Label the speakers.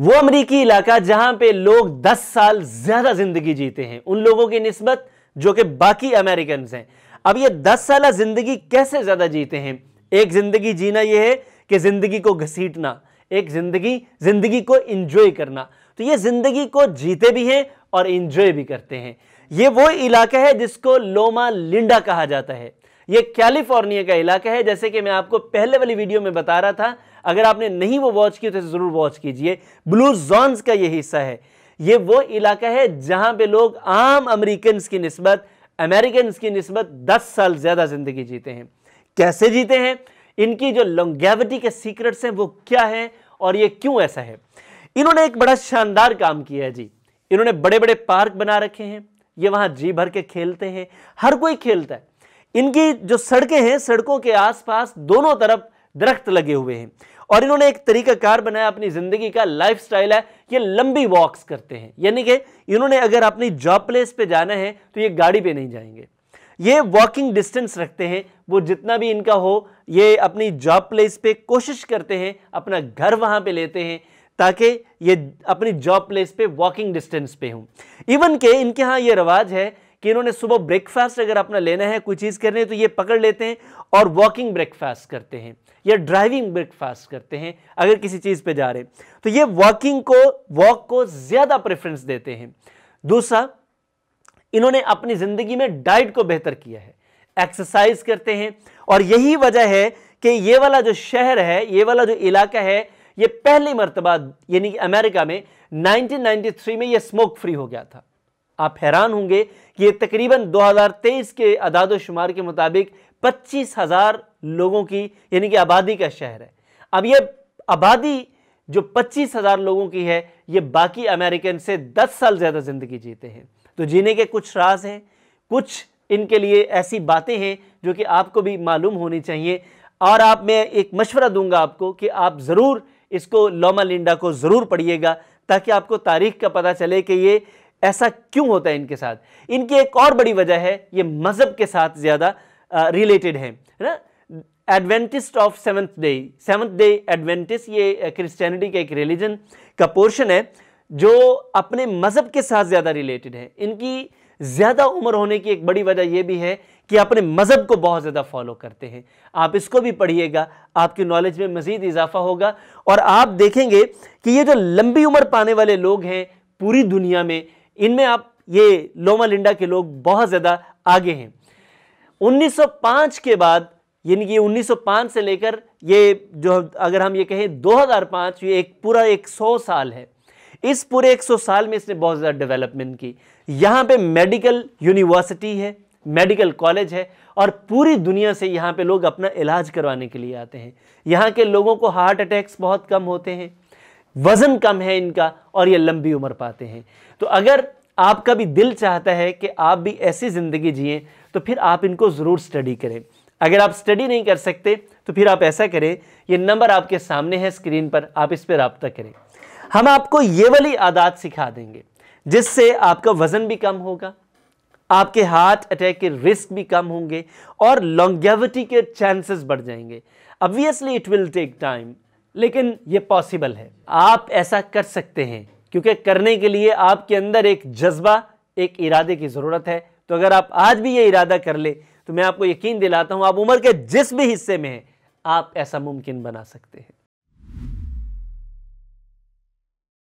Speaker 1: वो अमरीकी इलाका जहां पे लोग 10 साल ज्यादा जिंदगी जीते हैं उन लोगों की नस्बत जो कि बाकी अमेरिकन हैं अब ये 10 साल जिंदगी कैसे ज्यादा जीते हैं एक जिंदगी जीना ये है कि जिंदगी को घसीटना एक जिंदगी जिंदगी को इंजॉय करना तो ये जिंदगी को जीते भी हैं और इंजॉय भी करते हैं ये वो इलाका है जिसको लोमा लिंडा कहा जाता है ये कैलिफोर्निया का इलाका है जैसे कि मैं आपको पहले वाली वीडियो में बता रहा था अगर आपने नहीं वो वॉच की तो इसे ज़रूर वॉच कीजिए ब्लू जॉन्स का ये हिस्सा है ये वो इलाका है जहां पे लोग आम अमेरिकन की नस्बत अमेरिकन की नस्बत 10 साल ज़्यादा ज़िंदगी जीते हैं कैसे जीते हैं इनकी जो लॉन्गेविटी के सीक्रेट्स हैं वो क्या है और ये क्यों ऐसा है इन्होंने एक बड़ा शानदार काम किया है जी इन्होंने बड़े बड़े पार्क बना रखे हैं ये वहां जी भर के खेलते हैं हर कोई खेलता है इनकी जो सड़कें हैं सड़कों के आसपास दोनों तरफ दरख्त लगे हुए हैं और इन्होंने एक तरीकाकार बनाया अपनी ज़िंदगी का लाइफ है ये लंबी वॉक्स करते हैं यानी कि इन्होंने अगर अपनी जॉब प्लेस पे जाना है तो ये गाड़ी पे नहीं जाएंगे ये वॉकिंग डिस्टेंस रखते हैं वो जितना भी इनका हो ये अपनी जॉब प्लेस पे कोशिश करते हैं अपना घर वहाँ पे लेते हैं ताकि ये अपनी जॉब प्लेस पे वॉकिंग डिस्टेंस पे हों इवन के इनके यहाँ ये रवाज है कि इन्होंने सुबह ब्रेकफास्ट अगर अपना लेना है कोई चीज़ करनी है तो ये पकड़ लेते हैं और वॉकिंग ब्रेकफास्ट करते हैं या ड्राइविंग ब्रेकफास्ट करते हैं अगर किसी चीज़ पे जा रहे हैं तो ये वॉकिंग को वॉक को ज़्यादा प्रेफरेंस देते हैं दूसरा इन्होंने अपनी ज़िंदगी में डाइट को बेहतर किया है एक्सरसाइज करते हैं और यही वजह है कि ये वाला जो शहर है ये वाला जो इलाका है ये पहली मरतबा यानी कि अमेरिका में 1993 में ये स्मोक फ्री हो गया था आप हैरान होंगे कि ये तकरीबन 2023 के अदाद शुमार के मुताबिक पच्चीस हज़ार लोगों की यानी कि आबादी का शहर है अब ये आबादी जो पच्चीस हज़ार लोगों की है ये बाकी अमेरिकन से दस साल ज़्यादा ज़िंदगी जीते हैं तो जीने के कुछ राज हैं कुछ इनके लिए ऐसी बातें हैं जो कि आपको भी मालूम होनी चाहिए और आप मैं एक मशवरा दूंगा आपको कि आप ज़रूर इसको लोमा लिंडा को ज़रूर पढ़िएगा ताकि आपको तारीख का पता चले कि ये ऐसा क्यों होता है इनके साथ इनकी एक और बड़ी वजह है ये मज़हब के साथ ज़्यादा रिलेटेड है ना Adventist of seventh day seventh day Adventist ये क्रिश्चियनिटी का एक रिलीजन का पोर्शन है जो अपने मज़हब के साथ ज़्यादा रिलेटेड है इनकी ज़्यादा उम्र होने की एक बड़ी वजह यह भी है कि अपने मज़हब को बहुत ज़्यादा फॉलो करते हैं आप इसको भी पढ़िएगा आपकी नॉलेज में मज़ीद इजाफा होगा और आप देखेंगे कि ये जो लंबी उम्र पाने वाले लोग हैं पूरी दुनिया में इनमें आप ये लोमा लिंडा के लोग बहुत ज़्यादा आगे हैं 1905 के बाद यानी कि 1905 से लेकर ये जो अगर हम ये कहें 2005 ये एक पूरा 100 साल है इस पूरे 100 साल में इसने बहुत ज़्यादा डेवलपमेंट की यहाँ पे मेडिकल यूनिवर्सिटी है मेडिकल कॉलेज है और पूरी दुनिया से यहाँ पे लोग अपना इलाज करवाने के लिए आते हैं यहाँ के लोगों को हार्ट अटैक्स बहुत कम होते हैं वज़न कम है इनका और ये लंबी उम्र पाते हैं तो अगर आपका भी दिल चाहता है कि आप भी ऐसी ज़िंदगी जिए तो फिर आप इनको ज़रूर स्टडी करें अगर आप स्टडी नहीं कर सकते तो फिर आप ऐसा करें ये नंबर आपके सामने है स्क्रीन पर आप इस पर रबता करें हम आपको ये वाली आदत सिखा देंगे जिससे आपका वज़न भी कम होगा आपके हार्ट अटैक के रिस्क भी कम होंगे और लॉन्गेविटी के चांसेस बढ़ जाएंगे obviously it will take time लेकिन ये पॉसिबल है आप ऐसा कर सकते हैं क्योंकि करने के लिए आपके अंदर एक जज्बा एक इरादे की ज़रूरत है तो अगर आप आज भी ये इरादा कर ले तो मैं आपको यकीन दिलाता हूँ आप उम्र के जिस भी हिस्से में हैं आप ऐसा मुमकिन बना सकते हैं